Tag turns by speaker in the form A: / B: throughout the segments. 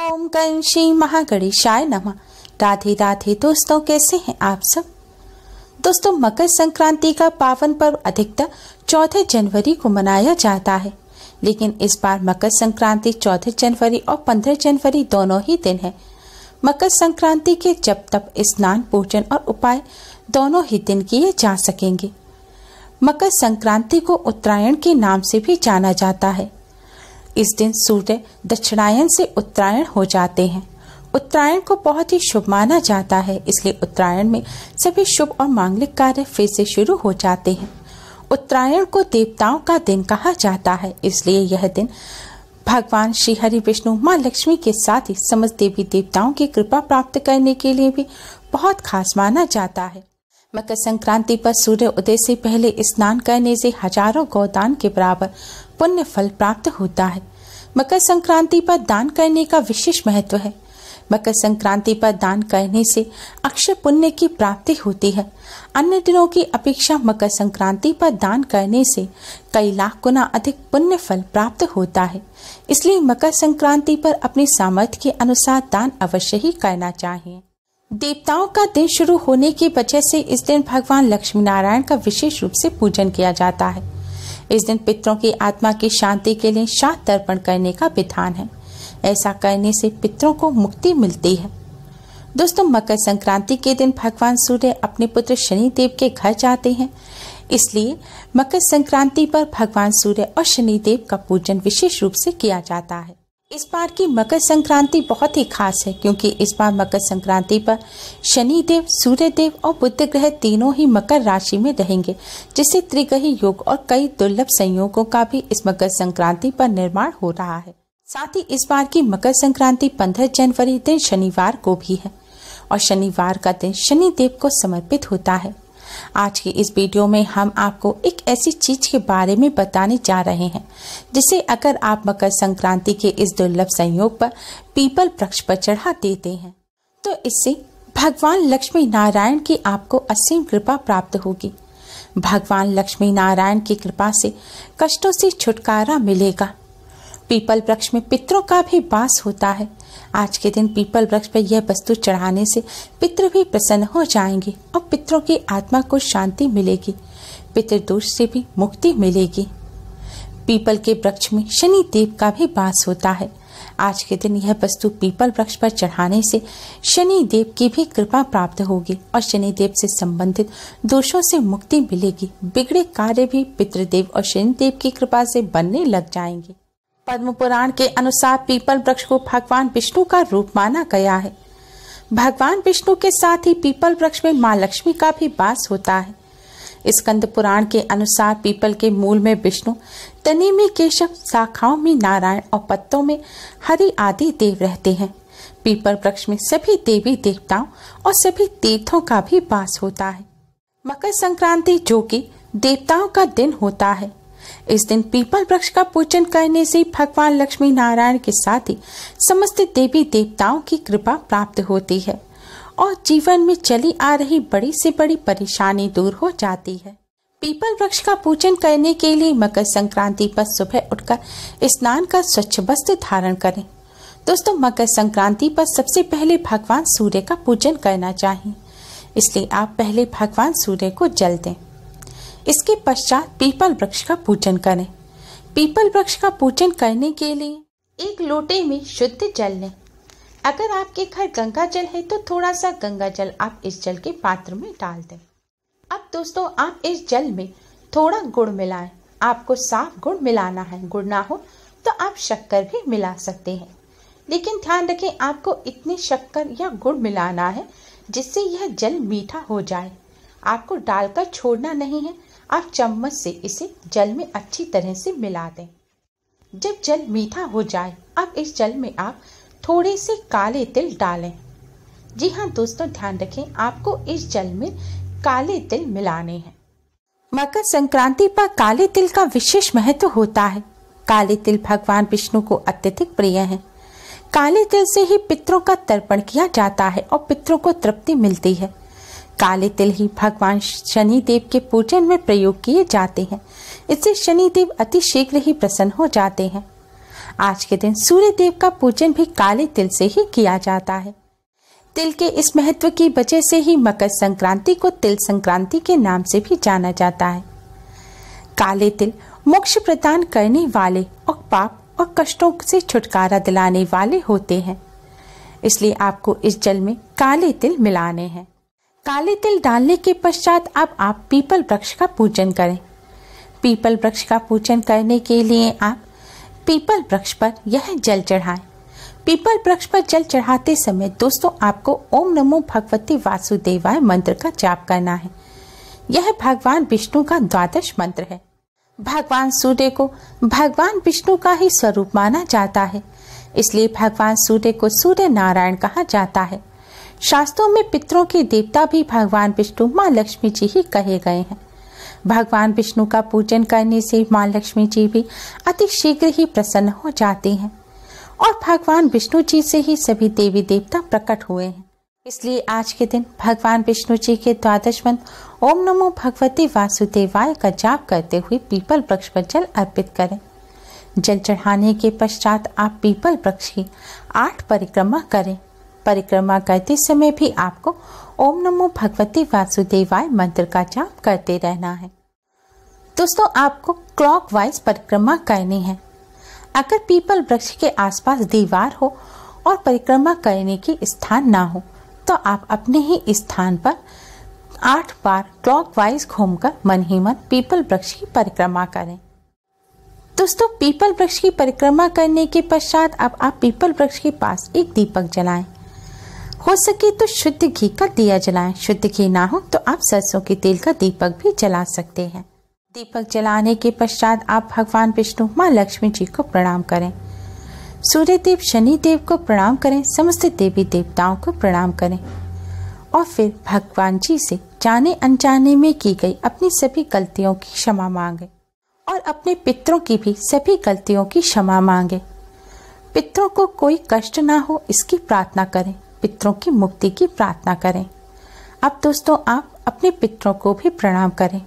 A: ओम कंशी महागणेश महागणेशाय नमः राधे राधे दोस्तों कैसे हैं आप सब दोस्तों मकर संक्रांति का पावन पर्व अधिकतर चौदह जनवरी को मनाया जाता है लेकिन इस बार मकर संक्रांति चौदह जनवरी और पंद्रह जनवरी दोनों ही दिन है मकर संक्रांति के जब तब स्नान पूजन और उपाय दोनों ही दिन किए जा सकेंगे मकर संक्रांति को उत्तरायण के नाम से भी जाना जाता है इस दिन सूर्य दक्षिणायन से उत्तरायण हो जाते हैं उत्तरायण को बहुत ही शुभ माना जाता है इसलिए उत्तरायण में सभी शुभ और मांगलिक कार्य फिर से शुरू हो जाते हैं उत्तरायण को देवताओं का दिन कहा जाता है इसलिए यह दिन भगवान श्री हरि विष्णु माँ लक्ष्मी के साथ ही समस्त देवी देवताओं की कृपा प्राप्त करने के लिए भी बहुत खास माना जाता है मकर संक्रांति पर सूर्य उदय से पहले स्नान करने से हजारों गौदान के बराबर पुण्य फल प्राप्त होता है मकर संक्रांति पर दान करने का विशेष महत्व है मकर संक्रांति पर दान करने से अक्षय पुण्य की प्राप्ति होती है अन्य दिनों की अपेक्षा मकर संक्रांति पर दान करने से कई लाख गुना अधिक पुण्य फल प्राप्त होता है इसलिए मकर संक्रांति पर अपने सामर्थ्य के अनुसार दान अवश्य ही करना चाहिए देवताओं का दिन शुरू होने की वजह से इस दिन भगवान लक्ष्मी नारायण का विशेष रूप से पूजन किया जाता है इस दिन पितरों की आत्मा की शांति के लिए शांत तर्पण करने का विधान है ऐसा करने से पितरों को मुक्ति मिलती है दोस्तों मकर संक्रांति के दिन भगवान सूर्य अपने पुत्र शनि देव के घर जाते हैं इसलिए मकर संक्रांति पर भगवान सूर्य और शनि देव का पूजन विशेष रूप से किया जाता है इस बार की मकर संक्रांति बहुत ही खास है क्योंकि इस बार मकर संक्रांति पर शनि देव सूर्य देव और बुद्ध ग्रह तीनों ही मकर राशि में रहेंगे जिससे त्रिग्रही योग और कई दुर्लभ संयोगों का भी इस मकर संक्रांति पर निर्माण हो रहा है साथ ही इस बार की मकर संक्रांति 15 जनवरी दिन शनिवार को भी है और शनिवार का दिन शनि देव को समर्पित होता है आज के इस वीडियो में हम आपको एक ऐसी चीज के बारे में बताने जा रहे हैं जिसे अगर आप मकर संक्रांति के इस दुर्लभ संयोग पर पीपल वृक्ष पर चढ़ा देते हैं तो इससे भगवान लक्ष्मी नारायण की आपको असीम कृपा प्राप्त होगी भगवान लक्ष्मी नारायण की कृपा से कष्टों से छुटकारा मिलेगा पीपल वृक्ष में पितरों का भी वास होता है आज के दिन पीपल वृक्ष पर यह वस्तु चढ़ाने से पितृ भी प्रसन्न हो जाएंगे और पितरों की आत्मा को शांति मिलेगी पितृदोष से भी मुक्ति मिलेगी पीपल के वृक्ष में शनि देव का भी वास होता है आज के दिन यह वस्तु पीपल वृक्ष पर चढ़ाने से शनि देव की भी कृपा प्राप्त होगी और शनि देव से संबंधित दोषों से मुक्ति मिलेगी बिगड़े कार्य भी पितृदेव और शनिदेव की कृपा से बनने लग जाएंगे पद्म पुराण के अनुसार पीपल वृक्ष को भगवान विष्णु का रूप माना गया है भगवान विष्णु के साथ ही पीपल वृक्ष में माँ लक्ष्मी का भी वास होता है स्कंद पुराण के अनुसार पीपल के मूल में विष्णु तने में केशव शाखाओं में नारायण और पत्तों में हरि आदि देव रहते हैं पीपल वृक्ष में सभी देवी देवताओं और सभी तीर्थों का भी वास होता है मकर संक्रांति जो कि देवताओं का दिन होता है इस दिन पीपल वृक्ष का पूजन करने से भगवान लक्ष्मी नारायण के साथ ही समस्त देवी देवताओं की कृपा प्राप्त होती है और जीवन में चली आ रही बड़ी से बड़ी परेशानी दूर हो जाती है पीपल वृक्ष का पूजन करने के लिए मकर संक्रांति पर सुबह उठकर स्नान कर स्वच्छ वस्त्र धारण करें दोस्तों मकर संक्रांति पर सबसे पहले भगवान सूर्य का पूजन करना चाहिए इसलिए आप पहले भगवान सूर्य को जल दें इसके पश्चात पीपल वृक्ष का पूजन करें पीपल वृक्ष का पूजन करने के लिए एक लोटे में शुद्ध जल लें अगर आपके घर गंगा जल है तो थोड़ा सा गंगा जल आप इस जल के पात्र में डाल दें अब दोस्तों आप इस जल में थोड़ा गुड़ मिलाएं आपको साफ गुड़ मिलाना है गुड़ ना हो तो आप शक्कर भी मिला सकते हैं लेकिन ध्यान रखें आपको इतनी शक्कर या गुड़ मिलाना है जिससे यह जल मीठा हो जाए आपको डालकर छोड़ना नहीं है आप चम्मच से इसे जल में अच्छी तरह से मिला दें जब जल मीठा हो जाए अब इस जल में आप थोड़े से काले तिल डालें जी हाँ दोस्तों ध्यान रखें आपको इस जल में काले तिल मिलाने हैं मकर संक्रांति पर काले तिल का विशेष महत्व होता है काले तिल भगवान विष्णु को अत्यधिक प्रिय है काले तिल से ही पितरों का तर्पण किया जाता है और पितरों को तृप्ति मिलती है काले तिल ही भगवान शनि देव के पूजन में प्रयोग किए जाते हैं इससे शनि देव अति शीघ्र ही प्रसन्न हो जाते हैं आज के दिन सूर्य देव का पूजन भी काले तिल से ही किया जाता है तिल के इस महत्व की वजह से ही मकर संक्रांति को तिल संक्रांति के नाम से भी जाना जाता है काले तिल मोक्ष प्रदान करने वाले और पाप और कष्टों से छुटकारा दिलाने वाले होते हैं इसलिए आपको इस जल में काले तिल मिलाने हैं काले तिल डालने के पश्चात अब आप पीपल वृक्ष का पूजन करें पीपल वृक्ष का पूजन करने के लिए आप पीपल वृक्ष पर यह जल चढ़ाएं पीपल वृक्ष पर जल चढ़ाते समय दोस्तों आपको ओम नमो भगवती वासुदेवाय मंत्र का जाप करना है यह भगवान विष्णु का द्वादश मंत्र है भगवान सूर्य को भगवान विष्णु का ही स्वरूप माना जाता है इसलिए भगवान सूर्य को सूर्य नारायण कहा जाता है शास्त्रों में पितरों के देवता भी भगवान विष्णु माँ लक्ष्मी जी ही कहे गए हैं भगवान विष्णु का पूजन करने से माँ लक्ष्मी जी भी अति शीघ्र ही प्रसन्न हो जाती हैं और भगवान विष्णु जी से ही सभी देवी देवता प्रकट हुए हैं इसलिए आज के दिन भगवान विष्णु जी के द्वादश मंत्र ओम नमो भगवती वासुदेवाय का जाप करते हुए पीपल वृक्ष पर जल अर्पित करें जल चढ़ाने के पश्चात आप पीपल वृक्ष की आठ परिक्रमा करें परिक्रमा करते समय भी आपको ओम नमो भगवती वासुदेवाय मंत्र का जाप करते रहना है दोस्तों आपको क्लॉक वाइज परिक्रमा करनी है अगर पीपल वृक्ष के आसपास दीवार हो और परिक्रमा करने की स्थान ना हो तो आप अपने ही स्थान पर आठ बार क्लॉक वाइज कर मन ही मन पीपल वृक्ष की परिक्रमा करें दोस्तों पीपल वृक्ष की परिक्रमा करने के पश्चात अब आप पीपल वृक्ष के पास एक दीपक जलाएं हो सके तो शुद्ध घी का दिया जलाएं शुद्ध घी ना हो तो आप सरसों के तेल का दीपक भी जला सकते हैं दीपक जलाने के पश्चात आप भगवान विष्णु माँ लक्ष्मी जी को प्रणाम करें सूर्य शनि शनिदेव को प्रणाम करें समस्त देवी देवताओं को प्रणाम करें और फिर भगवान जी से जाने अनजाने में की गई अपनी सभी गलतियों की क्षमा मांगे और अपने पितरों की भी सभी गलतियों की क्षमा मांगे पितरों को कोई कष्ट ना हो इसकी प्रार्थना करें पितरों की मुक्ति की प्रार्थना करें अब दोस्तों आप अपने पितरों को भी प्रणाम करें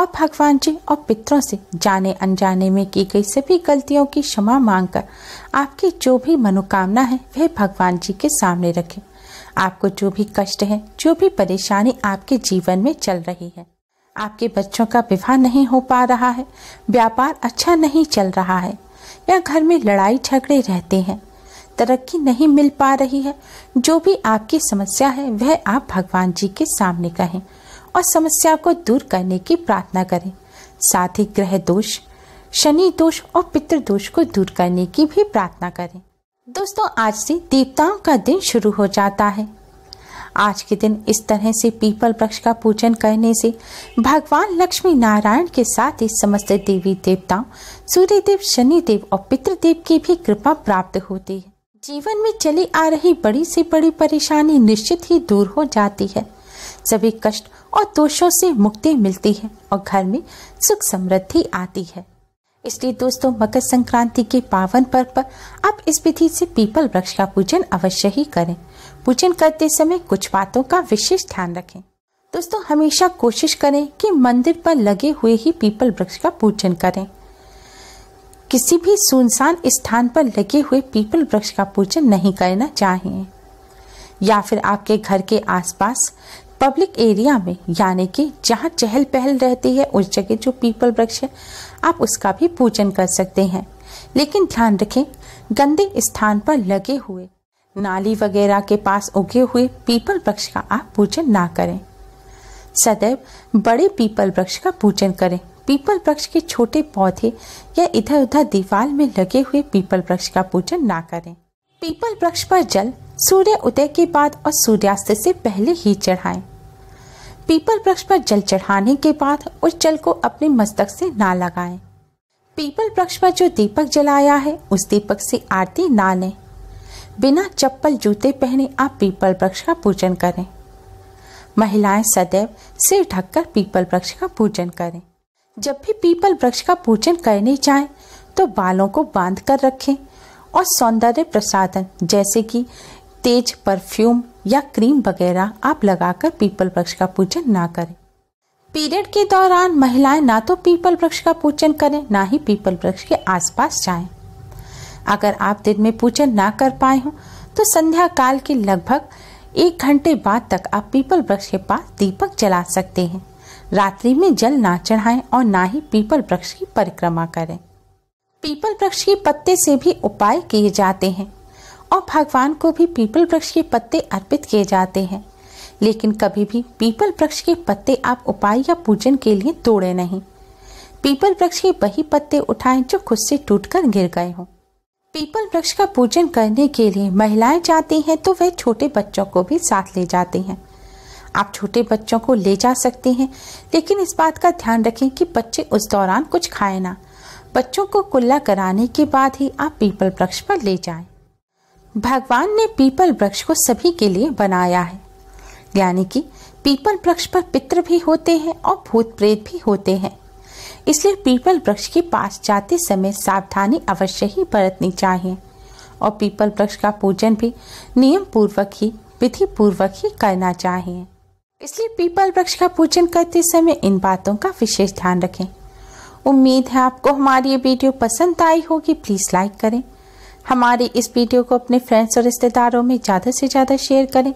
A: और भगवान जी और पितरों से जाने अनजाने में की गई सभी गलतियों की क्षमा मांगकर आपकी जो भी मनोकामना है वह भगवान जी के सामने रखें आपको जो भी कष्ट है जो भी परेशानी आपके जीवन में चल रही है आपके बच्चों का विवाह नहीं हो पा रहा है व्यापार अच्छा नहीं चल रहा है या घर में लड़ाई झगड़े रहते हैं तरक्की नहीं मिल पा रही है जो भी आपकी समस्या है वह आप भगवान जी के सामने कहें और समस्या को दूर करने की प्रार्थना करें साथ ही ग्रह दोष शनि दोष और पितृ दोष को दूर करने की भी प्रार्थना करें दोस्तों आज से देवताओं का दिन शुरू हो जाता है आज के दिन इस तरह से पीपल वृक्ष का पूजन करने से भगवान लक्ष्मी नारायण के साथ ही समस्त देवी देवताओं सूर्यदेव शनिदेव और पितृदेव की भी कृपा प्राप्त होती है जीवन में चली आ रही बड़ी से बड़ी परेशानी निश्चित ही दूर हो जाती है सभी कष्ट और दोषों से मुक्ति मिलती है और घर में सुख समृद्धि आती है इसलिए दोस्तों मकर संक्रांति के पावन पर्व पर आप इस विधि से पीपल वृक्ष का पूजन अवश्य ही करें पूजन करते समय कुछ बातों का विशेष ध्यान रखें दोस्तों हमेशा कोशिश करें कि मंदिर पर लगे हुए ही पीपल वृक्ष का पूजन करें किसी भी सुनसान स्थान पर लगे हुए पीपल वृक्ष का पूजन नहीं करना चाहिए या फिर आपके घर के आसपास पब्लिक एरिया में यानी कि जहाँ चहल पहल रहती है उस जगह जो पीपल वृक्ष है आप उसका भी पूजन कर सकते हैं लेकिन ध्यान रखें गंदे स्थान पर लगे हुए नाली वगैरह के पास उगे हुए पीपल वृक्ष का आप पूजन ना करें सदैव बड़े पीपल वृक्ष का पूजन करें पीपल वृक्ष के छोटे पौधे या इधर उधर दीवार में लगे हुए पीपल वृक्ष का पूजन ना करें पीपल वृक्ष पर जल सूर्य उदय के बाद और सूर्यास्त से पहले ही चढ़ाएं। पीपल वृक्ष पर जल चढ़ाने के बाद उस जल को अपने मस्तक से ना लगाएं। पीपल वृक्ष पर जो दीपक जलाया है उस दीपक से आरती ना लें बिना चप्पल जूते पहने आप पीपल वृक्ष का पूजन करें महिलाएं सदैव सिर ढककर पीपल वृक्ष का पूजन करें जब भी पीपल वृक्ष का पूजन करने जाएं तो बालों को बांध कर रखें और सौंदर्य प्रसाधन जैसे कि तेज परफ्यूम या क्रीम वगैरह आप लगाकर पीपल वृक्ष का पूजन ना करें पीरियड के दौरान महिलाएं ना तो पीपल वृक्ष का पूजन करें ना ही पीपल वृक्ष के आसपास जाएं। अगर आप दिन में पूजन ना कर पाए हो तो संध्या काल के लगभग एक घंटे बाद तक आप पीपल वृक्ष के पास दीपक जला सकते हैं रात्रि में जल ना चढ़ाएं और ना ही पीपल वृक्ष की परिक्रमा करें पीपल वृक्ष के पत्ते से भी उपाय किए जाते हैं और भगवान को भी पीपल वृक्ष के पत्ते अर्पित किए जाते हैं लेकिन कभी भी पीपल वृक्ष के पत्ते आप उपाय या पूजन के लिए तोड़े नहीं पीपल वृक्ष के वही पत्ते उठाएं जो खुद से टूटकर गिर गए हों पीपल वृक्ष का पूजन करने के लिए महिलाएं जाती हैं तो वह छोटे बच्चों को भी साथ ले जाती हैं आप छोटे बच्चों को ले जा सकते हैं लेकिन इस बात का ध्यान रखें कि बच्चे उस दौरान कुछ खाए ना बच्चों को कुल्ला कराने के बाद ही आप पीपल वृक्ष पर ले जाएं। भगवान ने पीपल वृक्ष को सभी के लिए बनाया है यानी कि पीपल वृक्ष पर पितृ भी होते हैं और भूत प्रेत भी होते हैं इसलिए पीपल वृक्ष के पास जाते समय सावधानी अवश्य ही बरतनी चाहिए और पीपल वृक्ष का पूजन भी नियम पूर्वक ही विधि पूर्वक ही करना चाहिए इसलिए पीपल वृक्ष का पूजन करते समय इन बातों का विशेष ध्यान रखें उम्मीद है आपको हमारी ये वीडियो पसंद आई होगी प्लीज़ लाइक करें हमारी इस वीडियो को अपने फ्रेंड्स और रिश्तेदारों में ज़्यादा से ज़्यादा शेयर करें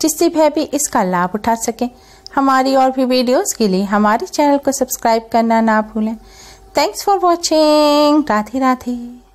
A: जिससे वह भी इसका लाभ उठा सकें हमारी और भी वीडियोस के लिए हमारे चैनल को सब्सक्राइब करना ना भूलें thanks for watching Radhe Radhe